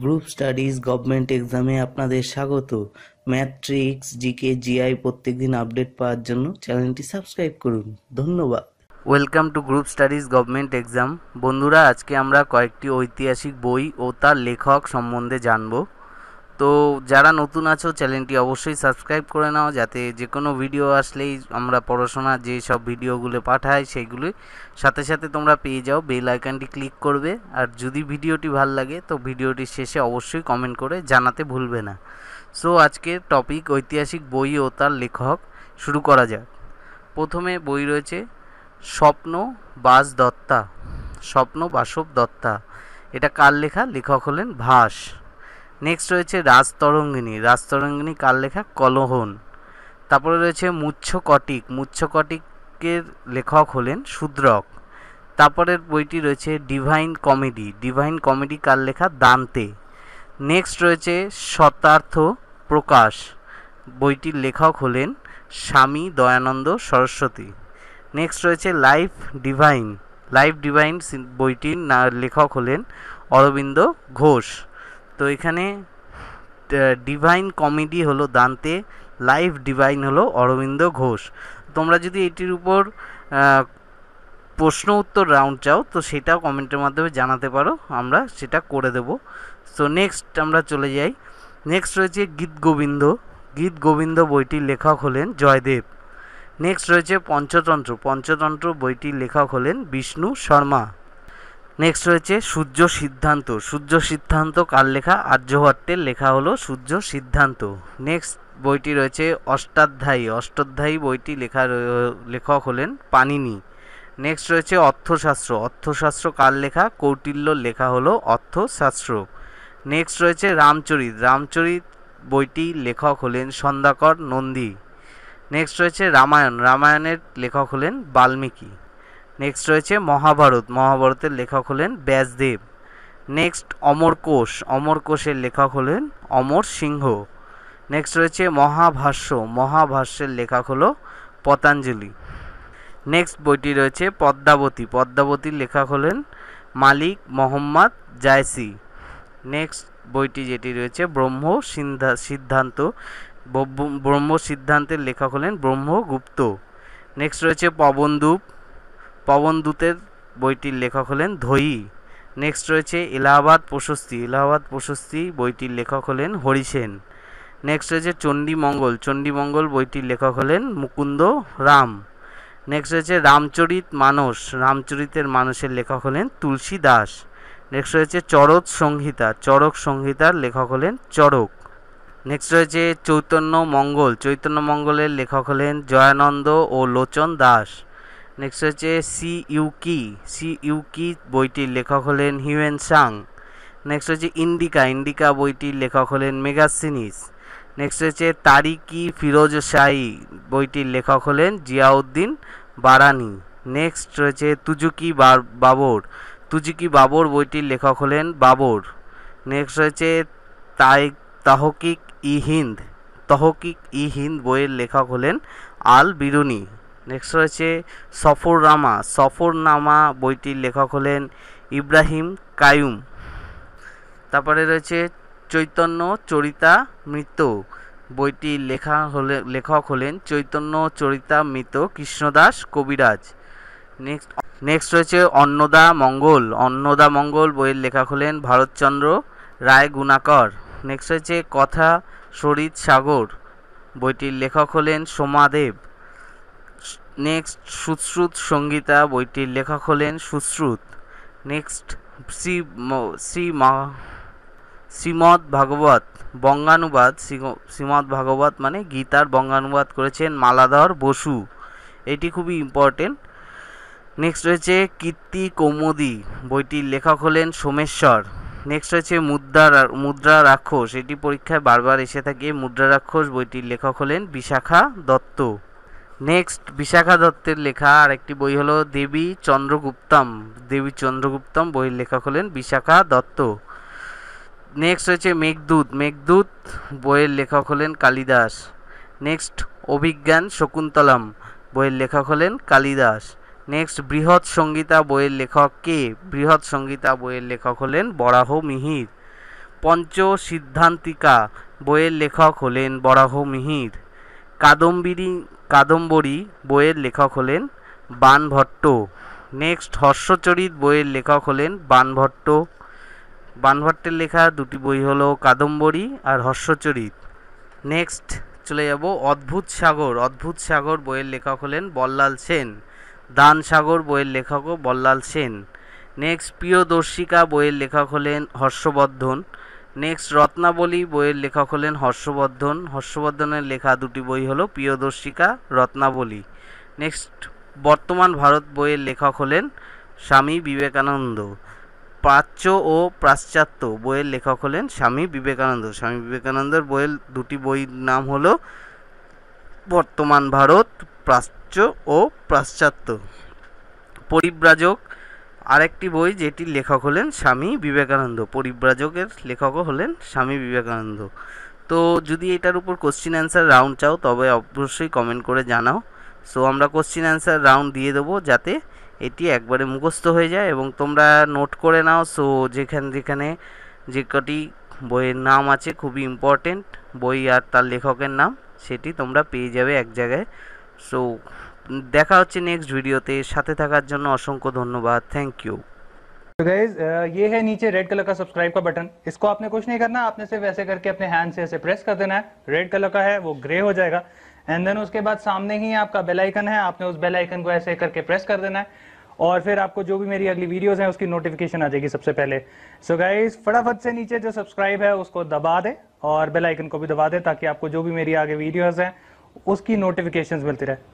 group studies government এক্সামে আপনাদের স্বাগত ম্যাট্রিক্স জিকে জিআই প্রত্যেকদিন আপডেট পাওয়ার জন্য চ্যানেলটি সাবস্ক্রাইব করুন ধন্যবাদ welcome to group studies government exam বন্ধুরা আজকে আমরা কয়েকটি ঐতিহাসিক বই ও তার লেখক সম্বন্ধে জানবো তো যারা নতুন আছো চ্যানেলটি অবশ্যই সাবস্ক্রাইব করে নাও যাতে যে কোনো ভিডিও আসলেই আমরা পড়াশোনা যে সব ভিডিওগুলো পাঠাই সেইগুলি সাথে সাথে তোমরা পেয়ে যাও বেল আইকনটি ক্লিক করবে আর যদি ভিডিওটি ভাল লাগে তো ভিডিওটি শেষে অবশ্যই কমেন্ট করে জানাতে ভুলবে না সো আজকের টপিক ঐতিহাসিক বই ও তার লেখক শুরু করা যাক প্রথমে বই রয়েছে স্বপ্ন বাস দত্তা স্বপ্ন বাসব দত্তা এটা কার লেখা লেখক হলেন ভাস নেক্সট রয়েছে রাজতরঙ্গিনী রাজতরঙ্গিনী কার লেখা কলহন তারপরে রয়েছে মুচ্ছকটিক মুচ্ছকটিকের লেখক হলেন শূদ্রক তারপরের বইটি রয়েছে ডিভাইন কমেডি ডিভাইন কমেডি কার লেখা দান্তে নেক্সট রয়েছে শতার্থ প্রকাশ বইটির লেখক হলেন স্বামী দয়ানন্দ সরস্বতী নেক্সট রয়েছে লাইফ ডিভাইন লাইফ ডিভাইন বইটির লেখক হলেন অরবিন্দ ঘোষ তো এখানে ডিভাইন কমেডি হলো দান্তে লাইভ ডিভাইন হলো অরবিন্দ ঘোষ তোমরা যদি এটির উপর প্রশ্ন উত্তর রাউন্ড চাও তো সেটাও কমেন্টের মাধ্যমে জানাতে পারো আমরা সেটা করে দেব সো নেক্সট আমরা চলে যাই নেক্সট রয়েছে গীত গোবিন্দ গীত গোবিন্দ বইটির লেখক হলেন জয়দেব নেক্সট রয়েছে পঞ্চতন্ত্র পঞ্চতন্ত্র বইটির লেখক হলেন বিষ্ণু শর্মা নেক্সট রয়েছে সূর্য সিদ্ধান্ত সূর্য সিদ্ধান্ত কার লেখা আর্যভট্টের লেখা হলো সূর্য সিদ্ধান্ত নেক্সট বইটি রয়েছে অষ্টাধ্যায়ী অষ্টাধ্যায়ী বইটি লেখা লেখক হলেন পানিনি নেক্সট রয়েছে অর্থশাস্ত্র অর্থশাস্ত্র কার লেখা কৌটিল্যর লেখা হলো অর্থশাস্ত্র নেক্সট রয়েছে রামচরিত রামচরিত বইটি লেখক হলেন সন্ধ্যাকর নন্দী নেক্সট রয়েছে রামায়ণ রামায়ণের লেখক হলেন বাল্মীকি নেক্সট রয়েছে মহাভারত মহাভারতের লেখক হলেন ব্যাসদেব নেক্সট অমরকোষ অমরকোষের লেখক হলেন অমর সিংহ নেক্সট রয়েছে মহাভাষ্য মহাভাষ্যের লেখক হলো পতাঞ্জলি নেক্সট বইটি রয়েছে পদ্মাবতী পদ্মাবতীর লেখক হলেন মালিক মোহাম্মদ জায়সি নেক্সট বইটি যেটি রয়েছে ব্রহ্ম সিদ্ধান্ত ব্রহ্ম সিদ্ধান্তের লেখক হলেন ব্রহ্মগুপ্ত নেক্সট রয়েছে পবনদূপ পবনদূতের বইটির লেখক হলেন ধোয়ী নেক্সট রয়েছে এলাহাবাদ প্রশস্তি এলাহাবাদ প্রশস্তি বইটির লেখক হলেন হরিসেন সেন নেক্সট রয়েছে চণ্ডীমঙ্গল চণ্ডীমঙ্গল বইটির লেখক হলেন মুকুন্দ রাম নেক্সট রয়েছে রামচরিত মানস রামচরিতের মানুষের লেখক হলেন তুলসী দাস নেক্সট রয়েছে চরক সংহিতা চরক সংহিতার লেখক হলেন চরক নেক্সট রয়েছে চৈতন্য মঙ্গল চৈতন্য মঙ্গলের লেখক হলেন জয়ানন্দ ও লোচন দাস নেক্সট হচ্ছে Si Yu Ki Si Yu Ki বইটির লেখক হলেন হিউয়েন সাং নেক্সট হচ্ছে ইন্ডিকা ইন্ডিকা বইটির লেখক হলেন মেগাসিনিস নেক্সট হচ্ছে তারিকি ফিরোজ শাহি বইটির লেখক হলেন জিয়াউদ্দিন বারানি নেক্সট রয়েছে তুজুকি বাবর তুজুকি বাবর বইটির লেখক হলেন বাবর নেক্সট রয়েছে তাই তাহকিক ই হিন্দ তহকিক ই হিন্দ বইয়ের লেখক হলেন আল বিরুনি নেক্সট রয়েছে সফরনামা সফরনামা বইটির লেখক হলেন ইব্রাহিম কায়ুম তারপরে রয়েছে চৈতন্য চরিতা মৃত বইটির লেখা হলে লেখক হলেন চৈতন্য চরিতা মৃত কৃষ্ণদাস কবিরাজ নেক্সট নেক্সট রয়েছে অন্নদা মঙ্গল অন্নদা মঙ্গল বইয়ের লেখক হলেন ভারতচন্দ্র রায় গুণাকর নেক্সট রয়েছে কথা শরীর সাগর বইটির লেখক হলেন সোমাদেব নেক্সট সুশ্রুত সঙ্গীতা বইটির লেখক হলেন সুশ্রুত নেক্সট শ্রী শ্রী শ্রীমদ্ ভাগবত বঙ্গানুবাদ শ্রীমদ্ ভাগবত মানে গীতার বঙ্গানুবাদ করেছেন মালাধর বসু এটি খুবই ইম্পর্টেন্ট নেক্সট রয়েছে কীর্তি কৌমদি বইটির লেখক হলেন সোমেশ্বর নেক্সট রয়েছে মুদ্রা মুদ্রা রাক্ষস এটি পরীক্ষায় বারবার এসে থাকে মুদ্রা রাক্ষস বইটির লেখক হলেন বিশাখা দত্ত নেক্সট বিশাখা দত্তের লেখা আর একটি বই হলো দেবী চন্দ্রগুপ্তম দেবী চন্দ্রগুপ্তম বইয়ের লেখক হলেন বিশাখা দত্ত নেক্সট হচ্ছে মেঘদূত মেঘদূত বইয়ের লেখক হলেন কালিদাস নেক্সট অভিজ্ঞান শকুন্তলম বইয়ের লেখক হলেন কালিদাস নেক্সট বৃহৎ সঙ্গীতা বইয়ের লেখক কে বৃহৎ সঙ্গীতা বইয়ের লেখক হলেন বরাহ মিহির পঞ্চ সিদ্ধান্তিকা বইয়ের লেখক হলেন বরাহ মিহির কাদম্বিনী কাদম্বরী বইয়ের লেখক হলেন বানভট্ট নেক্সট হর্ষচরিত বইয়ের লেখক হলেন বানভট্ট বানভট্টের লেখা দুটি বই হল কাদম্বরী আর হর্ষচরিত নেক্সট চলে যাব অদ্ভুত সাগর অদ্ভুত সাগর বইয়ের লেখক হলেন বল্লাল সেন দান সাগর বইয়ের লেখকও বল্লাল সেন নেক্সট প্রিয়দর্শিকা বইয়ের লেখক হলেন হর্ষবর্ধন নেক্সট রত্নাবলী বইয়ের লেখক হলেন হর্ষবর্ধন হর্ষবর্ধনের লেখা দুটি বই হলো প্রিয়দর্শিকা রত্নাবলী নেক্সট বর্তমান ভারত বইয়ের লেখক হলেন স্বামী বিবেকানন্দ প্রাচ্য ও পাশ্চাত্য বইয়ের লেখক হলেন স্বামী বিবেকানন্দ স্বামী বিবেকানন্দের বইয়ের দুটি বইয়ের নাম হলো বর্তমান ভারত প্রাচ্য ও পাশ্চাত্য পরিব্রাজক আরেকটি বই যেটির লেখক হলেন স্বামী বিবেকানন্দ পরিব্রাজকের লেখকও হলেন স্বামী বিবেকানন্দ তো যদি এটার উপর কোশ্চিন অ্যান্সার রাউন্ড চাও তবে অবশ্যই কমেন্ট করে জানাও সো আমরা কোশ্চিন অ্যান্সার রাউন্ড দিয়ে দেবো যাতে এটি একবারে মুখস্থ হয়ে যায় এবং তোমরা নোট করে নাও সো যেখানে যেখানে যে কটি বইয়ের নাম আছে খুবই ইম্পর্টেন্ট বই আর তার লেখকের নাম সেটি তোমরা পেয়ে যাবে এক জায়গায় সো দেখা হচ্ছে নেক্সট ভিডিওতে साथे থাকার জন্য असंख्य धन्यवाद थैंक यू तो गाइज ये है नीचे रेड कलर का सब्सक्राइब का बटन इसको आपने कुछ नहीं करना आपने सिर्फ ऐसे करके अपने हैंड से ऐसे प्रेस कर देना है रेड कलर का है वो ग्रे हो जाएगा एंड देन उसके बाद सामने ही आपका बेल आइकन है आपने उस बेल आइकन को ऐसे करके प्रेस कर देना है और फिर आपको जो भी मेरी अगली वीडियोस हैं उसकी नोटिफिकेशन आ जाएगी सबसे पहले सो गाइज फटाफट से नीचे जो सब्सक्राइब है उसको दबा दे और बेल आइकन को भी दबा दे ताकि आपको जो भी मेरी आगे वीडियोज हैं उसकी नोटिफिकेशन मिलती रहे